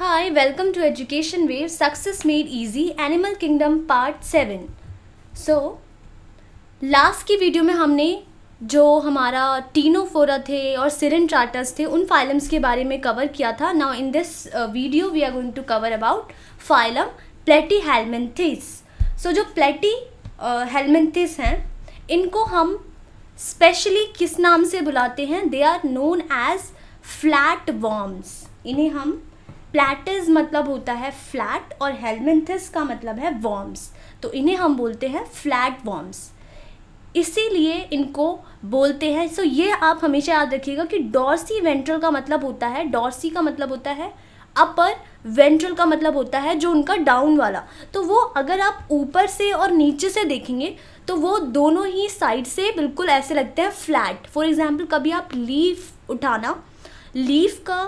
Hi, welcome to Education Wave Success Made Easy Animal Kingdom Part 7. So, last की video में हमने जो हमारा टीनोफोरा थे और सिरन ट्राटस थे उन फाइलम्स के बारे में कवर किया था now in this video we are going to cover about phylum platyhelminthes so जो प्लेटी हेलमेंथिस uh, हैं इनको हम स्पेशली किस नाम से बुलाते हैं they are known as flat worms इन्हें हम प्लेटिस मतलब होता है फ्लैट और हेलमेंथिस का मतलब है वॉर्म्स तो इन्हें हम बोलते हैं फ्लैट वॉर्म्स इसीलिए इनको बोलते हैं सो ये आप हमेशा याद रखिएगा कि डॉर्सी वेंट्रल का मतलब होता है डॉर्सी का मतलब होता है अपर वेंट्रल का मतलब होता है जो उनका डाउन वाला तो वो अगर आप ऊपर से और नीचे से देखेंगे तो वो दोनों ही साइड से बिल्कुल ऐसे लगते हैं फ्लैट फॉर एग्ज़ाम्पल कभी आप लीफ उठाना लीफ का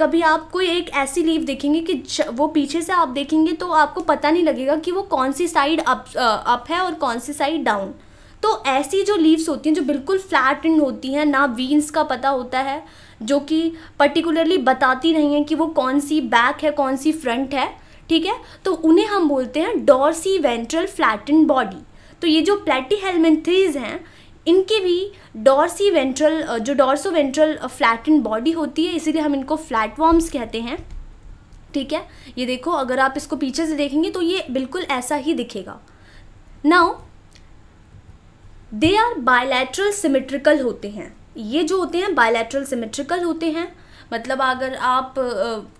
कभी आप कोई एक ऐसी लीव देखेंगे कि वो पीछे से आप देखेंगे तो आपको पता नहीं लगेगा कि वो कौन सी साइड अप अप है और कौन सी साइड डाउन तो ऐसी जो लीव्स होती हैं जो बिल्कुल फ्लैट इन होती हैं ना वीन्स का पता होता है जो कि पर्टिकुलरली बताती नहीं है कि वो कौन सी बैक है कौन सी फ्रंट है ठीक है तो उन्हें हम बोलते हैं डॉर्सी वेंट्रल फ्लैटन बॉडी तो ये जो प्लेटी हेलमेंथ्रीज हैं इनकी भी डॉर्सी वेंट्रल जो डॉर्सो वेंट्रल फ्लैटन बॉडी होती है इसीलिए हम इनको फ्लैट वॉर्म्स कहते हैं ठीक है ये देखो अगर आप इसको पीछे से देखेंगे तो ये बिल्कुल ऐसा ही दिखेगा now they are bilateral symmetrical होते हैं ये जो होते हैं बायलैटरल सिमेट्रिकल होते हैं मतलब अगर आप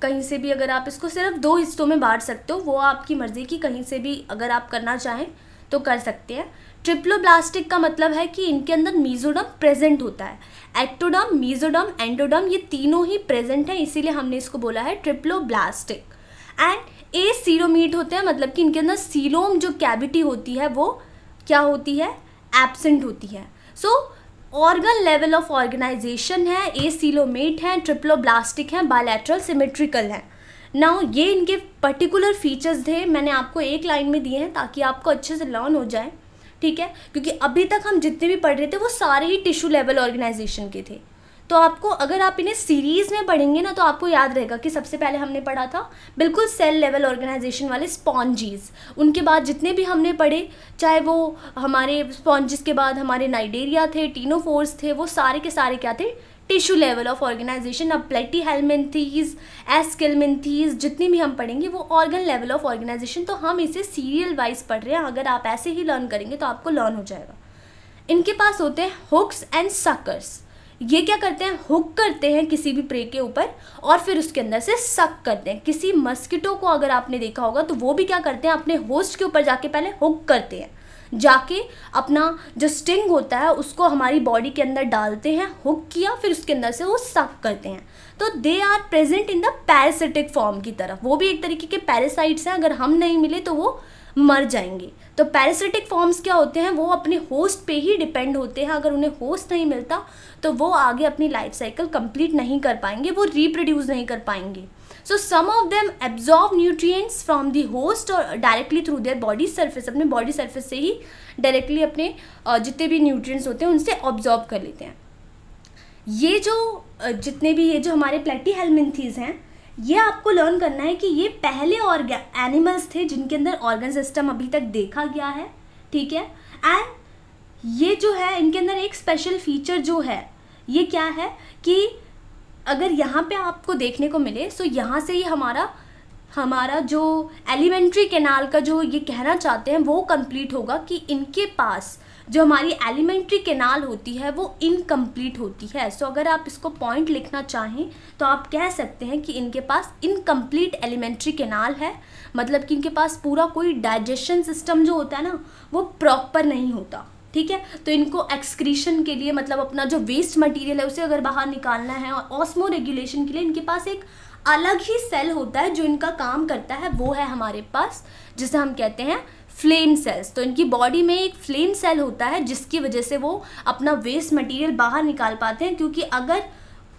कहीं से भी अगर आप इसको सिर्फ दो हिस्सों में बांट सकते हो वो आपकी मर्ज़ी की कहीं से भी अगर आप करना चाहें तो कर सकते हैं ट्रिप्लोब्लास्टिक का मतलब है कि इनके अंदर मीजोडम प्रेजेंट होता है एक्टोडम मीजोडम एंडोडम ये तीनों ही प्रेजेंट हैं इसीलिए हमने इसको बोला है ट्रिप्लोब्लास्टिक एंड ए सीरोमीट होते हैं मतलब कि इनके अंदर सीलोम जो कैविटी होती है वो क्या होती है एबसेंट होती है so organ level of organisation है ए सीलोमेट हैं ट्रिप्लोब्लास्टिक हैं बायलैटरल सिमेट्रिकल हैं नाउ ये इनके पर्टिकुलर फीचर्स थे मैंने आपको एक लाइन में दिए हैं ताकि आपको अच्छे से लर्न हो जाए ठीक है क्योंकि अभी तक हम जितने भी पढ़ रहे थे वो सारे ही टिश्यू लेवल ऑर्गेनाइजेशन के थे तो आपको अगर आप इन्हें सीरीज़ में पढ़ेंगे ना तो आपको याद रहेगा कि सबसे पहले हमने पढ़ा था बिल्कुल सेल लेवल ऑर्गेनाइजेशन वाले स्पॉन्जीज उनके बाद जितने भी हमने पढ़े चाहे वो हमारे स्पॉन्जिस के बाद हमारे नाइडेरिया थे टीनोफोर्स थे वो सारे के सारे क्या थे टिश्यू लेवल ऑफ ऑर्गेनाइजेशन अब प्लेटी हेलमेंथीज एसकेलमेंथीज जितनी भी हम पढ़ेंगे वो ऑर्गन लेवल ऑफ ऑर्गेनाइजेशन तो हम इसे सीरियल वाइज पढ़ रहे हैं अगर आप ऐसे ही लर्न करेंगे तो आपको लर्न हो जाएगा इनके पास होते हैं हुक्स एंड सकर्स ये क्या करते हैं हुक करते हैं किसी भी प्रे के ऊपर और फिर उसके अंदर से सक करते हैं किसी मस्किटो को अगर आपने देखा होगा तो वो भी क्या करते हैं अपने होस्ट के ऊपर जाके पहले हुक करते हैं जाके अपना जो स्टिंग होता है उसको हमारी बॉडी के अंदर डालते हैं हुक किया फिर उसके अंदर से वो साफ करते हैं तो they are present in the parasitic form की तरफ वो भी एक तरीके के पैरासाइट्स हैं अगर हम नहीं मिले तो वो मर जाएंगे तो पैरासिटिक फॉर्म्स क्या होते हैं वो अपने होस्ट पे ही डिपेंड होते हैं अगर उन्हें होस्ट नहीं मिलता तो वो आगे अपनी लाइफ साइकिल कंप्लीट नहीं कर पाएंगे वो रिप्रोड्यूस नहीं कर पाएंगे so some of them absorb nutrients from the host और directly through their body surface अपने बॉडी सर्फेस से ही डायरेक्टली अपने जितने भी न्यूट्रिएंट्स होते हैं उनसे ऑब्जॉर्व कर लेते हैं ये जो जितने भी ये जो हमारे प्लेटी हेलमिंथीज हैं ये आपको लर्न करना है कि ये पहले ऑर्गे एनिमल्स थे जिनके अंदर ऑर्गन सिस्टम अभी तक देखा गया है ठीक है एंड ये जो है इनके अंदर एक स्पेशल फीचर जो है ये क्या है कि अगर यहाँ पे आपको देखने को मिले सो तो यहाँ से ही हमारा हमारा जो एलिमेंट्री कैनाल का जो ये कहना चाहते हैं वो कंप्लीट होगा कि इनके पास जो हमारी एलिमेंट्री कैनाल होती है वो इनकम्प्लीट होती है सो so, अगर आप इसको पॉइंट लिखना चाहें तो आप कह सकते हैं कि इनके पास इनकम्प्लीट एलिमेंट्री कैनाल है मतलब कि इनके पास पूरा कोई डाइजेशन सिस्टम जो होता है ना वो प्रॉपर नहीं होता ठीक है तो इनको एक्सक्रीशन के लिए मतलब अपना जो वेस्ट मटेरियल है उसे अगर बाहर निकालना है और ऑस्मो रेगुलेशन के लिए इनके पास एक अलग ही सेल होता है जो इनका काम करता है वो है हमारे पास जिसे हम कहते हैं फ्लेम सेल्स तो इनकी बॉडी में एक फ्लेम सेल होता है जिसकी वजह से वो अपना वेस्ट मटीरियल बाहर निकाल पाते हैं क्योंकि अगर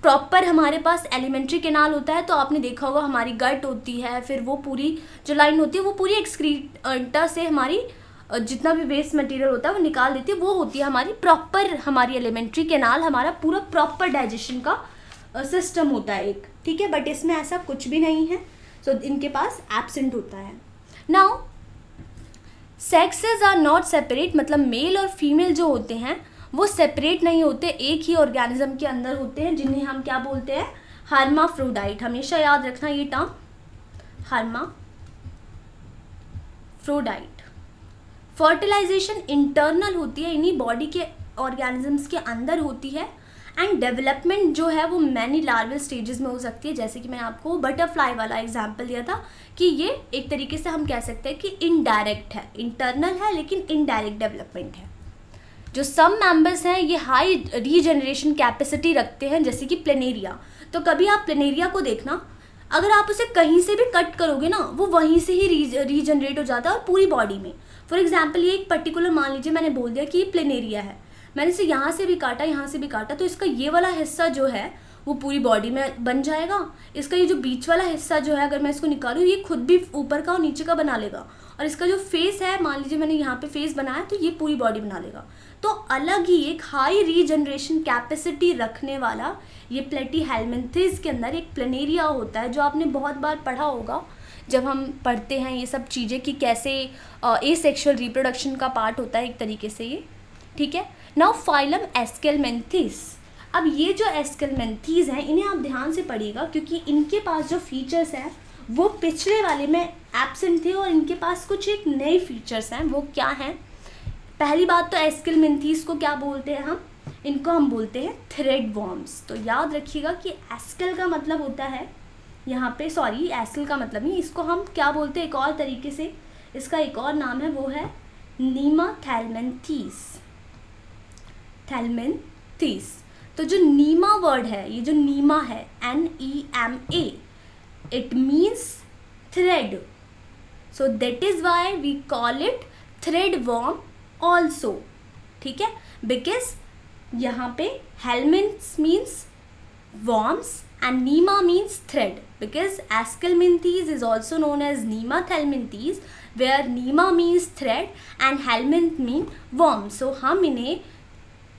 प्रॉपर हमारे पास एलिमेंट्री केनाल होता है तो आपने देखा होगा हमारी गट होती है फिर वो पूरी जो लाइन होती है वो पूरी एक्सक्रीटा से हमारी जितना भी वेस्ट मटेरियल होता है वो निकाल देती है वो होती है हमारी प्रॉपर हमारी एलिमेंट्री कैनाल हमारा पूरा प्रॉपर डाइजेशन का सिस्टम होता है एक ठीक है बट इसमें ऐसा कुछ भी नहीं है सो so, इनके पास एबसेंट होता है now sexes are not separate मतलब मेल और फीमेल जो होते हैं वो सेपरेट नहीं होते एक ही ऑर्गेनिज्म के अंदर होते हैं जिन्हें हम क्या बोलते हैं हार्माफ्रोडाइट हमेशा याद रखना ये term hermaphrodite fertilization internal होती है इन्हीं बॉडी के ऑर्गेनिजम्स के अंदर होती है एंड डेवलपमेंट जो है वो मैनी लार्वल स्टेजेस में हो सकती है जैसे कि मैंने आपको बटरफ्लाई वाला एग्जाम्पल दिया था कि ये एक तरीके से हम कह सकते हैं कि इनडायरेक्ट है इंटरनल है लेकिन इनडायरेक्ट डेवलपमेंट है जो सम मेंबर्स हैं ये हाई रीजनरेशन कैपेसिटी रखते हैं जैसे कि प्लेनेरिया तो कभी आप प्लेनेरिया को देखना अगर आप उसे कहीं से भी कट करोगे ना वो वहीं से ही रीज रीजनरेट हो जाता है और पूरी बॉडी में फॉर एग्जाम्पल ये एक पर्टिकुलर मान लीजिए मैंने बोल दिया कि ये प्लेन एरिया है मैंने इसे यहाँ से भी काटा यहाँ से भी काटा तो इसका ये वाला हिस्सा जो है वो पूरी बॉडी में बन जाएगा इसका ये जो बीच वाला हिस्सा जो है अगर मैं इसको निकालूँ ये खुद भी ऊपर का और नीचे का बना लेगा और इसका जो फेस है मान लीजिए मैंने यहाँ पे फेस बनाया तो ये पूरी बॉडी बना लेगा तो अलग ही एक हाई रीजनरेशन कैपेसिटी रखने वाला ये प्लेटी हेलमेंथिस के अंदर एक प्लेनेरिया होता है जो आपने बहुत बार पढ़ा होगा जब हम पढ़ते हैं ये सब चीज़ें कि कैसे ए सेक्शुअल रिप्रोडक्शन का पार्ट होता है एक तरीके से ये ठीक है नाउ फाइलम एस्केलमेंथिस अब ये जो एस्कलमेंथीज़ हैं इन्हें आप ध्यान से पढ़िएगा क्योंकि इनके पास जो फीचर्स हैं वो पिछले वाले में एबसेंट थे और इनके पास कुछ एक नए फीचर्स हैं वो क्या हैं पहली बात तो एस्कलमेंथीज़ को क्या बोलते हैं हम इनको हम बोलते हैं थ्रेड वॉर्म्स तो याद रखिएगा कि एस्कल का मतलब होता है यहाँ पे सॉरी एस्किल का मतलब नहीं इसको हम क्या बोलते हैं एक और तरीके से इसका एक और नाम है वो है नीमा थैलमेंथीस थैलमेंथीस तो जो नीमा वर्ड है ये जो नीमा है N E M A it means thread so that is why we call it thread worm also ठीक है बिकॉज यहाँ पे helminths means worms and nema means thread because aschelminthes is also known as nemathelminthes वे are nema means thread and helminth mean worm so हम इन्हें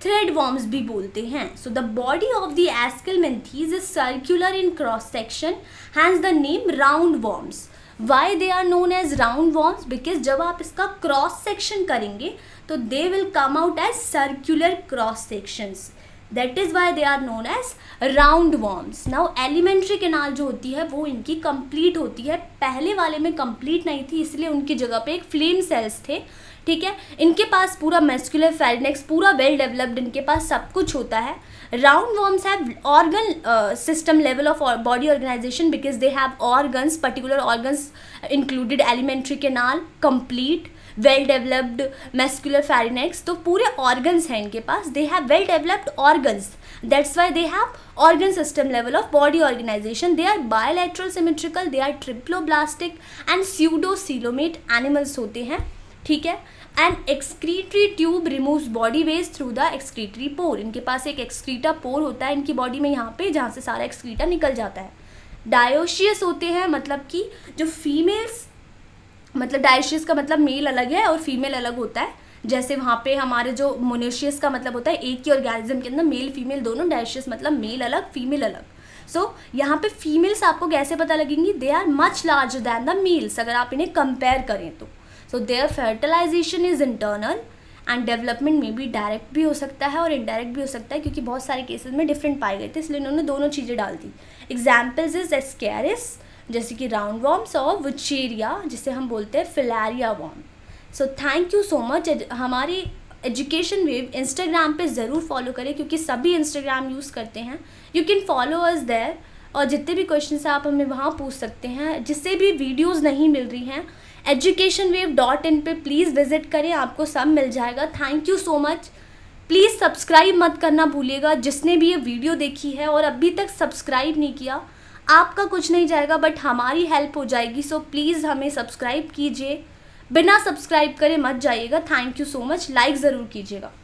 thread worms भी बोलते हैं so the body of the aschelminthes is circular in cross section hedge the name round worms why they are known as round worms because जब आप इसका cross section करेंगे तो they will come out as circular cross sections that is why they are known as round worms now alimentary canal जो होती है वो इनकी कंप्लीट होती है पहले वाले में कंप्लीट नहीं थी इसलिए उनकी जगह पे एक फ्लेम सेल्स थे ठीक है इनके पास पूरा मेस्कुलर फेरनेक्स पूरा वेल डेवलप्ड इनके पास सब कुछ होता है round worms have organ system level of body organization because they have organs particular organs included alimentary canal complete well developed muscular pharynx तो पूरे ऑर्गन्स हैं इनके पास they have well developed organs that's why they have organ system level of body organization they are bilateral symmetrical they are triploblastic and pseudocoelomate animals होते हैं ठीक है and excretory tube removes body waste through the excretory pore इनके पास एक excreta पोर होता है इनकी बॉडी में यहाँ पे जहाँ से सारा एक्सक्रीटा निकल जाता है डायोशियस होते हैं मतलब कि जो फीमेल्स मतलब डायोशियस का मतलब मेल अलग है और फीमेल अलग होता है जैसे वहाँ पे हमारे जो मोनोशियस का मतलब होता है एक ही ऑर्गेनिज्म के अंदर मेल फीमेल दोनों डायोशियस मतलब मेल अलग फीमेल अलग सो so, यहाँ पे फीमेल्स आपको कैसे पता लगेंगी they are much larger than the males अगर आप इन्हें कंपेयर करें तो so their fertilization is internal and development में भी डायरेक्ट भी हो सकता है और इनडायरेक्ट भी हो सकता है क्योंकि बहुत सारे केसेस में डिफरेंट पाए गए थे इसलिए उन्होंने दोनों चीज़ें डाल दी एग्जाम्पल्स इज एस्केरिस जैसे कि राउंड वॉम्स और वचेरिया जिसे हम बोलते हैं filaria worm so thank you so much हमारी एजुकेशन वेव इंस्टाग्राम पे ज़रूर फॉलो करें क्योंकि सभी इंस्टाग्राम यूज़ करते हैं you can follow us there और जितने भी क्वेश्चन आप हमें वहाँ पूछ सकते हैं जिससे भी वीडियोज़ नहीं मिल रही हैं एजुकेशन वेव डॉट इन पर प्लीज़ विजिट करें आपको सब मिल जाएगा thank you so much please subscribe मत करना भूलिएगा जिसने भी ये वीडियो देखी है और अभी तक सब्सक्राइब नहीं किया आपका कुछ नहीं जाएगा बट हमारी हेल्प हो जाएगी सो प्लीज़ हमें सब्सक्राइब कीजिए बिना सब्सक्राइब करे मत जाइएगा thank you so much like ज़रूर कीजिएगा